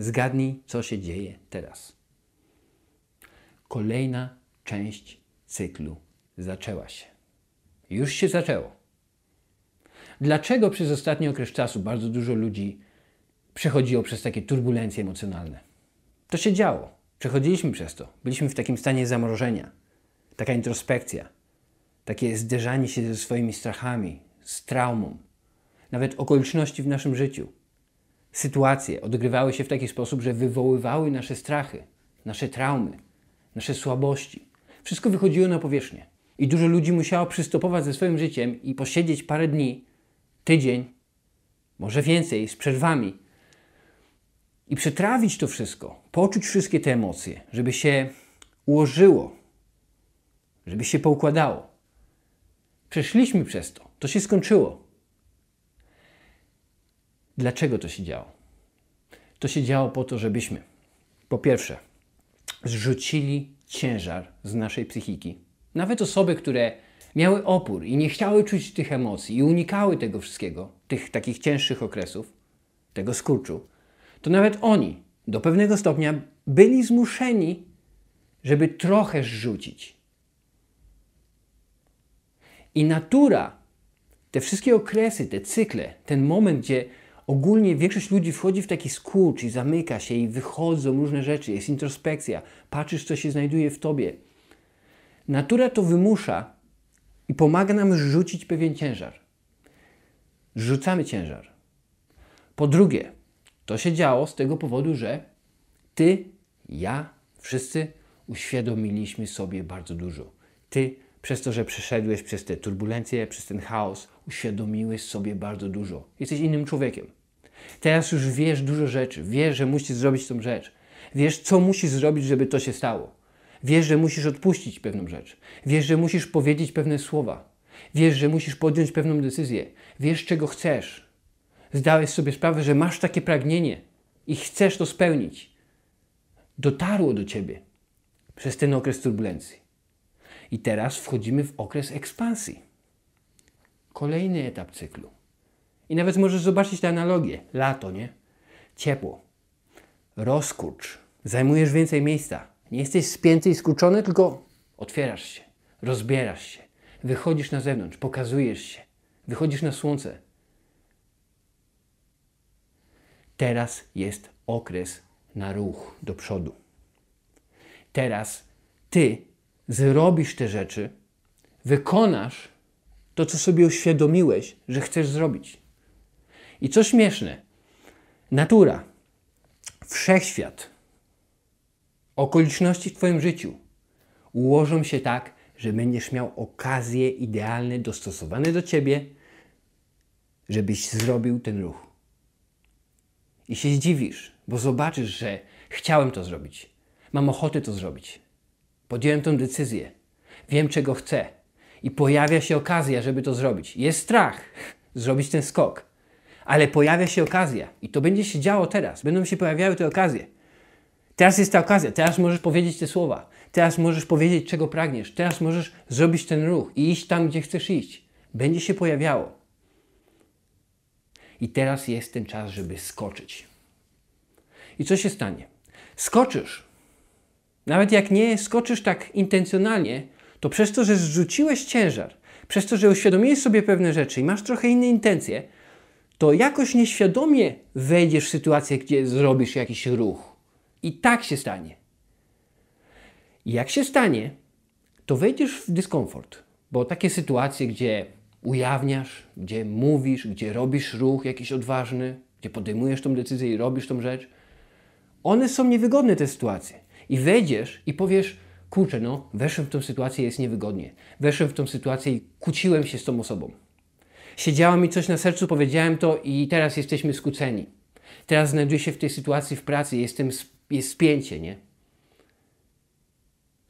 Zgadnij, co się dzieje teraz. Kolejna część cyklu zaczęła się. Już się zaczęło. Dlaczego przez ostatni okres czasu bardzo dużo ludzi przechodziło przez takie turbulencje emocjonalne? To się działo. Przechodziliśmy przez to. Byliśmy w takim stanie zamrożenia, taka introspekcja, takie zderzanie się ze swoimi strachami, z traumą, nawet okoliczności w naszym życiu sytuacje odgrywały się w taki sposób, że wywoływały nasze strachy, nasze traumy, nasze słabości. Wszystko wychodziło na powierzchnię. I dużo ludzi musiało przystopować ze swoim życiem i posiedzieć parę dni, tydzień, może więcej, z przerwami. I przetrawić to wszystko, poczuć wszystkie te emocje, żeby się ułożyło, żeby się poukładało. Przeszliśmy przez to, to się skończyło. Dlaczego to się działo? To się działo po to, żebyśmy po pierwsze zrzucili ciężar z naszej psychiki. Nawet osoby, które miały opór i nie chciały czuć tych emocji i unikały tego wszystkiego, tych takich cięższych okresów, tego skurczu, to nawet oni do pewnego stopnia byli zmuszeni, żeby trochę zrzucić. I natura, te wszystkie okresy, te cykle, ten moment, gdzie Ogólnie większość ludzi wchodzi w taki skurcz i zamyka się i wychodzą różne rzeczy, jest introspekcja, patrzysz, co się znajduje w tobie. Natura to wymusza i pomaga nam rzucić pewien ciężar. Rzucamy ciężar. Po drugie, to się działo z tego powodu, że ty, ja, wszyscy uświadomiliśmy sobie bardzo dużo. Ty, przez to, że przeszedłeś przez te turbulencje, przez ten chaos, uświadomiłeś sobie bardzo dużo. Jesteś innym człowiekiem. Teraz już wiesz dużo rzeczy, wiesz, że musisz zrobić tą rzecz, wiesz, co musisz zrobić, żeby to się stało. Wiesz, że musisz odpuścić pewną rzecz, wiesz, że musisz powiedzieć pewne słowa, wiesz, że musisz podjąć pewną decyzję, wiesz, czego chcesz. Zdałeś sobie sprawę, że masz takie pragnienie i chcesz to spełnić. Dotarło do ciebie przez ten okres turbulencji. I teraz wchodzimy w okres ekspansji. Kolejny etap cyklu. I nawet możesz zobaczyć te analogie. Lato, nie? Ciepło. Rozkurcz. Zajmujesz więcej miejsca. Nie jesteś spięty i skurczony, tylko otwierasz się, rozbierasz się, wychodzisz na zewnątrz, pokazujesz się, wychodzisz na słońce. Teraz jest okres na ruch do przodu. Teraz ty zrobisz te rzeczy, wykonasz to, co sobie uświadomiłeś, że chcesz zrobić. I co śmieszne, natura, wszechświat, okoliczności w Twoim życiu ułożą się tak, że będziesz miał okazje idealne, dostosowane do Ciebie, żebyś zrobił ten ruch. I się zdziwisz, bo zobaczysz, że chciałem to zrobić, mam ochotę to zrobić, podjąłem tę decyzję, wiem czego chcę i pojawia się okazja, żeby to zrobić. Jest strach zrobić ten skok, ale pojawia się okazja i to będzie się działo teraz. Będą się pojawiały te okazje. Teraz jest ta okazja, teraz możesz powiedzieć te słowa, teraz możesz powiedzieć, czego pragniesz, teraz możesz zrobić ten ruch i iść tam, gdzie chcesz iść. Będzie się pojawiało. I teraz jest ten czas, żeby skoczyć. I co się stanie? Skoczysz. Nawet jak nie skoczysz tak intencjonalnie, to przez to, że zrzuciłeś ciężar, przez to, że uświadomiłeś sobie pewne rzeczy i masz trochę inne intencje, to jakoś nieświadomie wejdziesz w sytuację, gdzie zrobisz jakiś ruch. I tak się stanie. Jak się stanie, to wejdziesz w dyskomfort, bo takie sytuacje, gdzie ujawniasz, gdzie mówisz, gdzie robisz ruch jakiś odważny, gdzie podejmujesz tą decyzję i robisz tą rzecz, one są niewygodne te sytuacje. I wejdziesz i powiesz, kurczę, no, weszłem w tą sytuację, jest niewygodnie. Weszłem w tą sytuację i kłóciłem się z tą osobą siedziało mi coś na sercu, powiedziałem to i teraz jesteśmy skłóceni. Teraz znajduję się w tej sytuacji w pracy, jestem, jest spięcie, nie?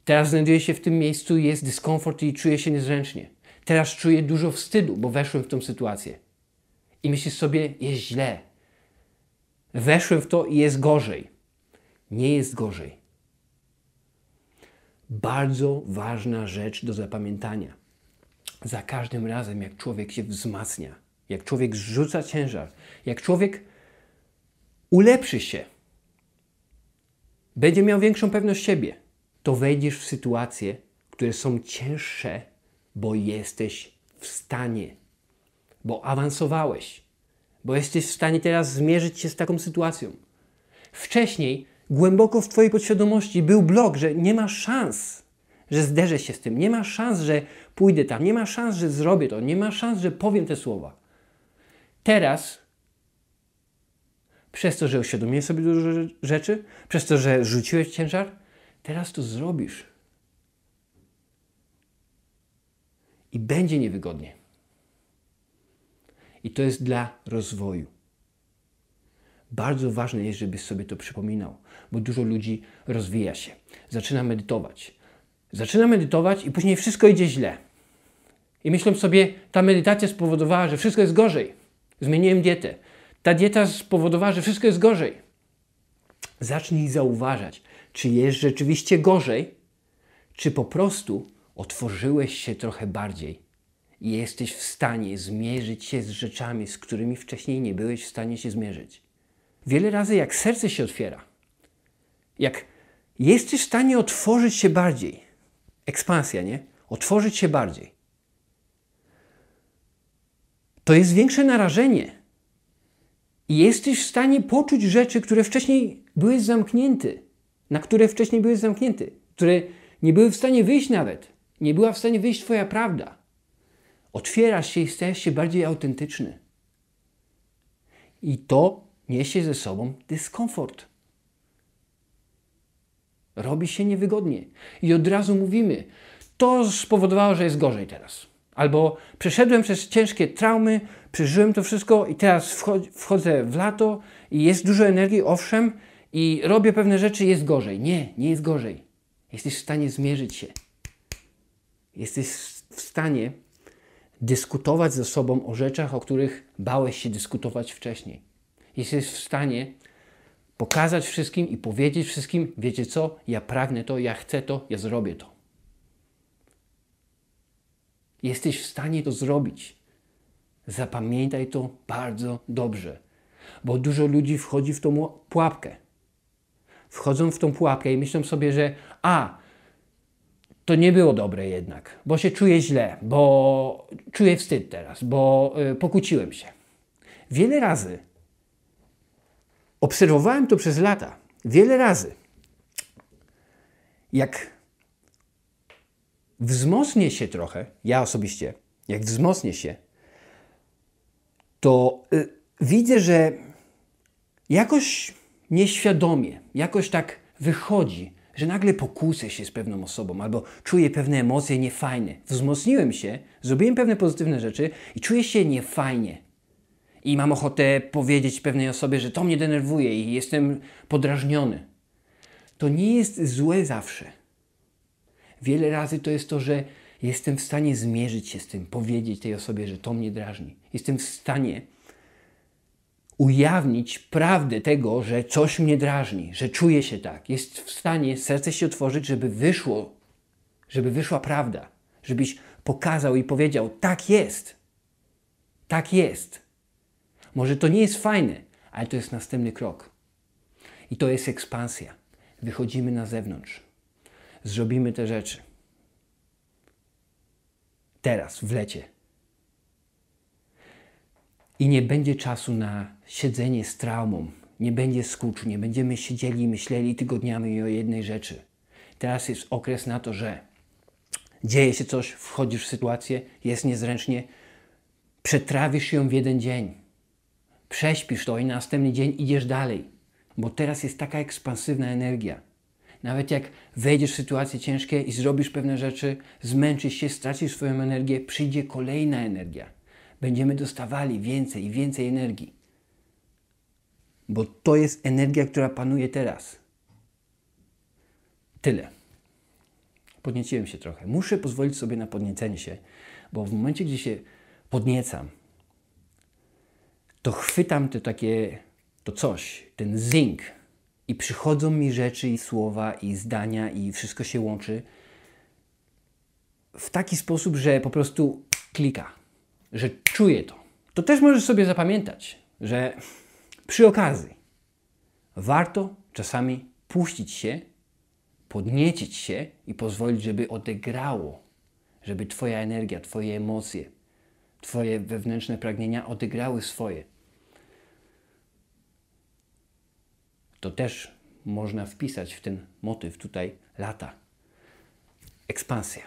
Teraz znajduję się w tym miejscu, jest dyskomfort i czuję się niezręcznie. Teraz czuję dużo wstydu, bo weszłem w tą sytuację. I myślisz sobie, jest źle. Weszłem w to i jest gorzej. Nie jest gorzej. Bardzo ważna rzecz do zapamiętania za każdym razem, jak człowiek się wzmacnia, jak człowiek zrzuca ciężar, jak człowiek ulepszy się, będzie miał większą pewność siebie, to wejdziesz w sytuacje, które są cięższe, bo jesteś w stanie, bo awansowałeś, bo jesteś w stanie teraz zmierzyć się z taką sytuacją. Wcześniej głęboko w Twojej podświadomości był blok, że nie ma szans, że zderzę się z tym. Nie ma szans, że pójdę tam, nie ma szans, że zrobię to, nie ma szans, że powiem te słowa. Teraz, przez to, że uświadomiłeś sobie dużo rzeczy, przez to, że rzuciłeś ciężar, teraz to zrobisz. I będzie niewygodnie. I to jest dla rozwoju. Bardzo ważne jest, żebyś sobie to przypominał, bo dużo ludzi rozwija się, zaczyna medytować, Zaczyna medytować i później wszystko idzie źle. I myślę sobie, ta medytacja spowodowała, że wszystko jest gorzej. Zmieniłem dietę. Ta dieta spowodowała, że wszystko jest gorzej. Zacznij zauważać, czy jest rzeczywiście gorzej, czy po prostu otworzyłeś się trochę bardziej i jesteś w stanie zmierzyć się z rzeczami, z którymi wcześniej nie byłeś w stanie się zmierzyć. Wiele razy, jak serce się otwiera, jak jesteś w stanie otworzyć się bardziej, ekspansja, nie? Otworzyć się bardziej. To jest większe narażenie. I jesteś w stanie poczuć rzeczy, które wcześniej byłeś zamknięty, na które wcześniej byłeś zamknięty, które nie były w stanie wyjść nawet. Nie była w stanie wyjść Twoja prawda. Otwierasz się i stajesz się bardziej autentyczny. I to niesie ze sobą dyskomfort robi się niewygodnie. I od razu mówimy, to spowodowało, że jest gorzej teraz. Albo przeszedłem przez ciężkie traumy, przeżyłem to wszystko i teraz wchodzę w lato i jest dużo energii, owszem, i robię pewne rzeczy, jest gorzej. Nie, nie jest gorzej. Jesteś w stanie zmierzyć się. Jesteś w stanie dyskutować ze sobą o rzeczach, o których bałeś się dyskutować wcześniej. Jesteś w stanie pokazać wszystkim i powiedzieć wszystkim: Wiecie co? Ja pragnę to, ja chcę to, ja zrobię to. Jesteś w stanie to zrobić. Zapamiętaj to bardzo dobrze, bo dużo ludzi wchodzi w tą pułapkę. Wchodzą w tą pułapkę i myślą sobie, że a, to nie było dobre jednak, bo się czuję źle, bo czuję wstyd teraz, bo y, pokłóciłem się. Wiele razy Obserwowałem to przez lata, wiele razy, jak wzmocnię się trochę, ja osobiście, jak wzmocnię się, to y, widzę, że jakoś nieświadomie, jakoś tak wychodzi, że nagle pokusę się z pewną osobą albo czuję pewne emocje niefajne. Wzmocniłem się, zrobiłem pewne pozytywne rzeczy i czuję się niefajnie i mam ochotę powiedzieć pewnej osobie, że to mnie denerwuje i jestem podrażniony. To nie jest złe zawsze. Wiele razy to jest to, że jestem w stanie zmierzyć się z tym, powiedzieć tej osobie, że to mnie drażni. Jestem w stanie ujawnić prawdę tego, że coś mnie drażni, że czuję się tak. Jest w stanie serce się otworzyć, żeby wyszło, żeby wyszła prawda, żebyś pokazał i powiedział: tak jest. Tak jest. Może to nie jest fajne, ale to jest następny krok. I to jest ekspansja. Wychodzimy na zewnątrz. Zrobimy te rzeczy. Teraz, w lecie. I nie będzie czasu na siedzenie z traumą. Nie będzie skuczu, nie będziemy siedzieli i myśleli tygodniami o jednej rzeczy. Teraz jest okres na to, że dzieje się coś, wchodzisz w sytuację, jest niezręcznie, przetrawisz ją w jeden dzień Prześpisz to i następny dzień idziesz dalej, bo teraz jest taka ekspansywna energia. Nawet jak wejdziesz w sytuacje ciężkie i zrobisz pewne rzeczy, zmęczysz się, stracisz swoją energię, przyjdzie kolejna energia. Będziemy dostawali więcej i więcej energii. Bo to jest energia, która panuje teraz. Tyle. Podnieciłem się trochę. Muszę pozwolić sobie na podniecenie się, bo w momencie, gdzie się podniecam, to chwytam to takie, to coś, ten zinc i przychodzą mi rzeczy i słowa i zdania i wszystko się łączy w taki sposób, że po prostu klika, że czuję to. To też możesz sobie zapamiętać, że przy okazji warto czasami puścić się, podniecić się i pozwolić, żeby odegrało, żeby Twoja energia, Twoje emocje Twoje wewnętrzne pragnienia odegrały swoje. To też można wpisać w ten motyw tutaj lata. Ekspansja.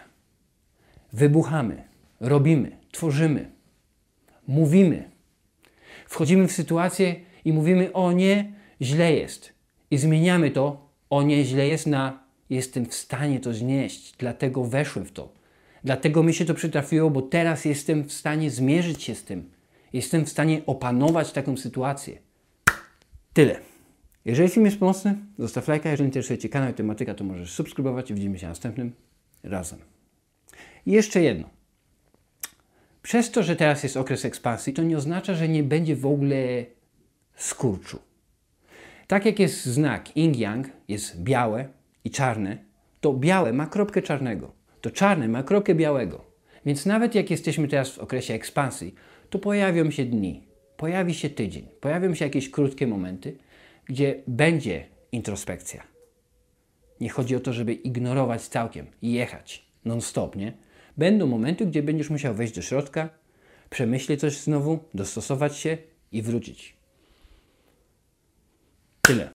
Wybuchamy, robimy, tworzymy, mówimy. Wchodzimy w sytuację i mówimy: O nie, źle jest. I zmieniamy to: O nie, źle jest na jestem w stanie to znieść, dlatego weszłem w to Dlatego mi się to przytrafiło, bo teraz jestem w stanie zmierzyć się z tym. Jestem w stanie opanować taką sytuację. Tyle. Jeżeli film jest pomocny, zostaw lajka. Jeżeli interesuje Cię kanał i tematyka, to możesz subskrybować i widzimy się następnym razem. I jeszcze jedno. Przez to, że teraz jest okres ekspansji, to nie oznacza, że nie będzie w ogóle skurczu. Tak jak jest znak yin-yang, jest białe i czarne, to białe ma kropkę czarnego to czarny ma krokę białego. Więc nawet jak jesteśmy teraz w okresie ekspansji, to pojawią się dni, pojawi się tydzień, pojawią się jakieś krótkie momenty, gdzie będzie introspekcja. Nie chodzi o to, żeby ignorować całkiem i jechać non-stop, nie? Będą momenty, gdzie będziesz musiał wejść do środka, przemyśleć coś znowu, dostosować się i wrócić. Tyle.